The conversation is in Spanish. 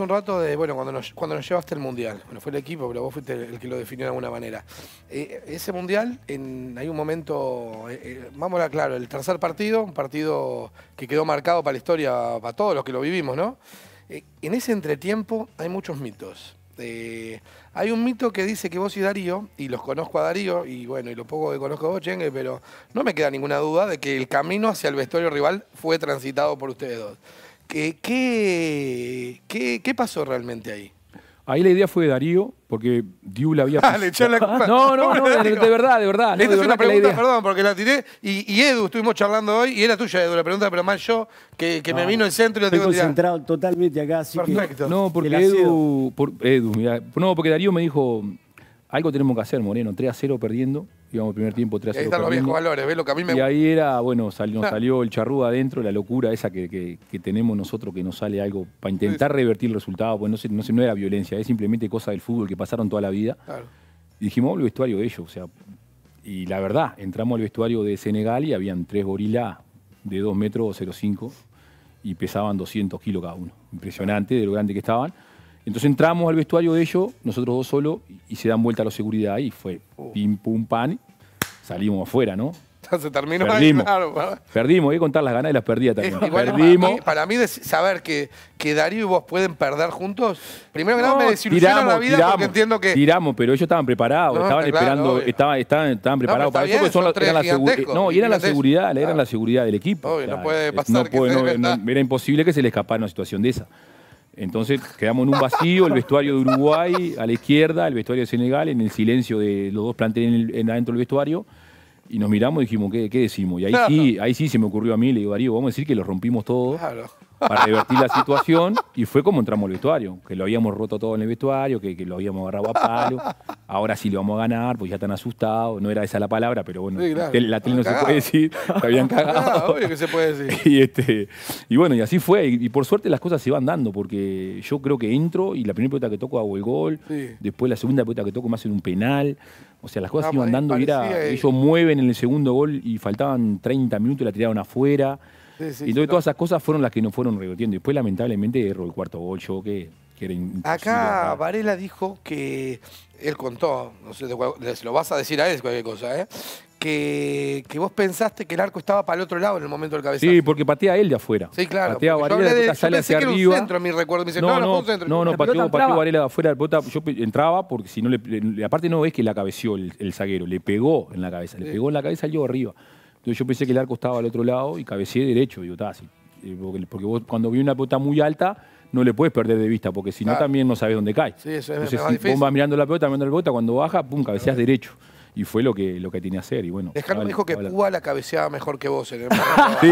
un rato de, bueno, cuando nos, cuando nos llevaste el Mundial, bueno, fue el equipo, pero vos fuiste el que lo definió de alguna manera. Eh, ese Mundial, en, hay un momento, vámonos eh, eh, vamos a claro, el tercer partido, un partido que quedó marcado para la historia, para todos los que lo vivimos, ¿no? en ese entretiempo hay muchos mitos. hay un mito que dice que vos y Darío, y los conozco a Darío, y bueno, y lo poco que conozco a vos, Chengue, pero no me queda ninguna duda de que el camino hacia el vestuario rival fue transitado por ustedes dos. ¿Qué, qué, qué, pasó realmente ahí? Ahí la idea fue de Darío, porque Diu la había... Ah, le la culpa. No, no, no, de, verdad, de verdad. Esta es una pregunta, perdón, porque la tiré. Y, y, Edu, estuvimos charlando hoy, y era tuya, Edu, la pregunta, pero más yo, que, que me vino el centro y la que tengo Estoy concentrado totalmente acá, así Que, no, porque Edu... Por, Edu no, porque Darío me dijo, algo tenemos que hacer, Moreno, 3 a 0 perdiendo íbamos primer tiempo 3 a Ahí están los viejos valores, ¿ves lo que a mí me Y ahí era, bueno, nos ah. salió el charrúa adentro, la locura esa que, tenemos nosotros que nos sale algo para intentar revertir el resultado, pues no, sé no, era violencia, es simplemente cosa del fútbol que pasaron toda la vida. Y dijimos, el vestuario de ellos, o sea, y la verdad, entramos al vestuario de Senegal y habían tres gorilas de 2 metros 05 y pesaban 200 kilos cada uno. Impresionante de lo grande que estaban. Entonces entramos al vestuario de ellos, nosotros dos solos, y se dan vuelta a la seguridad Y Fue oh. pim, pum, pan, salimos afuera, ¿no? se terminó perdimos. Ahí, Perdimos, voy a contar las ganas y las perdidas también. perdimos. Para mí, saber que, que Darío y vos pueden perder juntos, primero que nada me desilusiona tiramos, la vida tiramos, porque entiendo que. Tiramos, pero ellos estaban preparados, estaban esperando, estaban, preparados para eso, son, eran la seguridad. No, y la seguridad, era la seguridad del equipo. no puede pasar. era imposible que se le escapara una situación de esa. Entonces quedamos en un vacío, el vestuario de Uruguay a la izquierda, el vestuario de Senegal, en el silencio de los dos planteles en adentro del vestuario. Y nos miramos y dijimos, ¿qué, qué decimos? Y ahí, sí, ahí sí se me ocurrió a mí, le digo, Darío, vamos a decir que lo rompimos todo. Claro para divertir la situación y fue como entramos al vestuario, que lo habíamos roto todo en el vestuario, que, lo habíamos agarrado a palo, ahora sí lo vamos a ganar, pues ya están asustados, no era esa la palabra, pero bueno, la tele no se puede decir, te habían ah, cagado. obvio que se puede decir. Y, este, y bueno, y así fue, y, por suerte las cosas se van dando, porque yo creo que entro y la primera pelota que toco hago el gol, después la segunda pelota que toco me hacen un penal, o sea, las cosas se iban dando y ellos mueven en el segundo gol y faltaban 30 minutos y la tiraron afuera y todas esas cosas fueron las que nos fueron revertiendo Y después, lamentablemente, erró el cuarto gol que, que era Acá Varela dijo que, él contó, no sé, lo vas a decir a él cualquier cosa, ¿eh? Que, que, vos pensaste que el arco estaba para el otro lado en el momento del cabezazo. Sí, porque patea él de afuera. Sí, claro. Patea Varela, un no, no, no, No, no, pateó, Varela de afuera. yo entraba porque si no le, Aparte no ves que la cabeció el, zaguero. Le pegó en la cabeza. Le pegó en la cabeza y yo arriba. Entonces yo pensé que el arco estaba al otro lado y cabeceé derecho. Digo, así. Eh, porque, vos cuando vi una pelota muy alta, no le puedes perder de vista, porque si no también no sabes dónde cae. Sí, eso es Entonces, vos vas mirando la pelota, mirando la pelota, cuando baja, pum, cabeceas derecho. Y fue lo que, lo que tenía que hacer. Y bueno, escarno dijo que Cuba la cabeceaba mejor que vos en el